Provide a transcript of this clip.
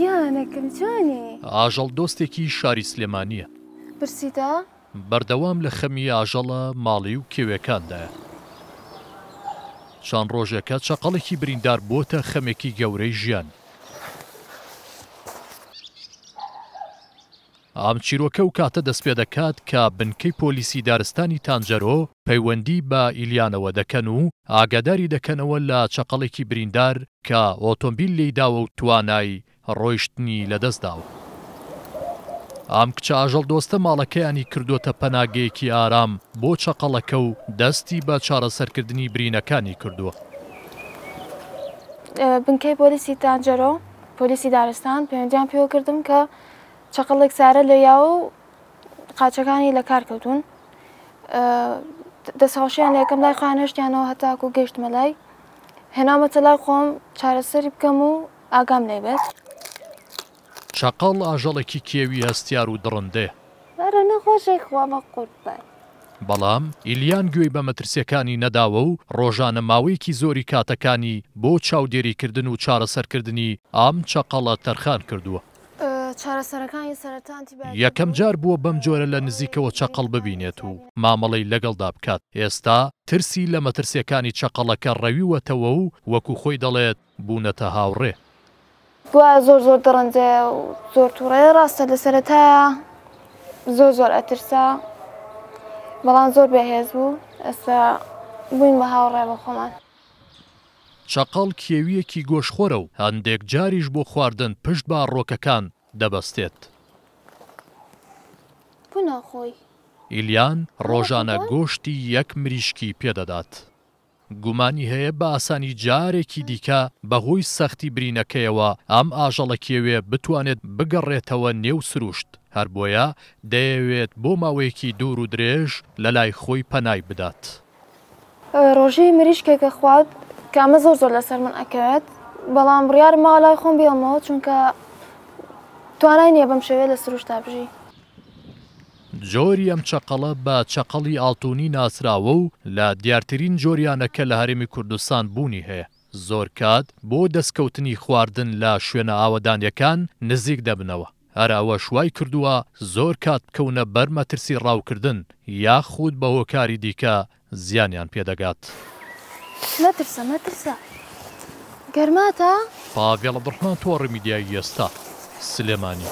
گیانەکەم جوانی ئاژەڵ دۆستێکی شاری سلێمانیە پرسیدا؟ بەردەوام لە خەمی ئاژەڵە ماڵی و کێوەکاندایە چان ڕۆژەکە چقەڵێکی بریندار بۆتە خەمێکی گەورەی ژیان ئام چیرۆکە و کاتە دەست پێ دەکات کە بنکەی پۆلیسی دارستانی تانجەرۆ پەیوەندی بە ئیلیانەوە دەکەن و ئاگاداری دەکەنەوە لە چقەڵێکی بریندار کە ئۆتۆمبیل لێداوە و توانایی ڕۆیشتنی لەدەستداوە. ئام کچە ئاژەڵ دۆستە ماڵەکەیانی کردوتە پەناگەیەکی ئارام بۆ چەقەڵەکە و دەستی بە چارەسەرکردنی برینەکانی کردووە. بنکەی پۆلیسی تاجەرۆ پۆلیسی دارستان پەیوەندیان پێوە کردم کە چقلڵێک سارە لە یا و قاچەکانی لە کارکەوتون دەساوشیان لەکەم لای خانشتیانەوە هەتاکو گەشتمە لای هێنامەتە لای خۆم چارەسەری بکەم و ئاگام لێبێت چاقاڵ ئاژەڵێکی کێوی هەستیار و دڕندێ بەڵام ئیلیان گوێی بە مەترسیەکانی نەداوە و ڕۆژانە ماوەیەکی زۆری کاتەکانی بۆ چاودێریکردن و چارەسەرکردنی ئام چاقەڵە تەرخان کردووە یەکەم جار بووە بەم جۆرە لە نزیکەوە چقەڵ ببینێت و مامەڵی لەگەڵدا بکات ئێستا ترسی لە مەترسیەکانی چقەڵەکە ڕەویوەتەوە و وەکو خۆی دەڵێت بوونەتە هاوڕێ بووە زۆر زۆر دەڕەنجێ و زۆر تووڕێ ڕاستە لە سەرەتایە زۆر زۆر ئەترسا بەڵام زۆر بەهێز بوو ئەستا بووین بە هاوڕێ بە خۆمان. چقال کێویەکی گۆشخۆرە و هەندێک جاریش بۆ خواردن پشت با ڕۆکەکان دەبەستێت. بوونەخۆی. ئیلیان ڕۆژانە گۆشتی یەک مریشکی پێدەدات. گومانی هەیە بە ئاسانی جارێکی دیکە بەهۆی سەختی برینەکەیەوە ئەم ئاژەڵەکیێوێ بتوانێت بگەڕێتەوە نێو سروشت هەر بۆیە دەیەوێت بۆ ماوەیەکی دوور و درێژ لە لای خۆی پەنای بدات. ڕۆژی مریشکێکە خوات کامە زۆر زۆر لەسەر من ئەکەوێت بەڵام بڕیار ماڵای خۆم بێڵمەوە چونکە توانای نییە بەم شێوێت لە سروش تابژی. جۆری ئەم چقەڵە بە چقەڵی ئاڵتونی ناسراوە و لە دیارترین جۆریانەکە لە هەرێمی کوردستان بوونی هەیە. زۆر کات بۆ دەستکەوتنی خواردن لە شوێنە ئاوەدانیەکان نزیک دەبنەوە. هەراوە شوای کردووە زۆر کات بکەونە بەرمەترسی ڕاوکردن یا خود بە هۆکاری دیکە زیانیان پێدەگات. مەترسە مەترسە گەرماتە؟ پاگەڵە بڕحمان تۆڕمیدیای ئێستا سلێمانی.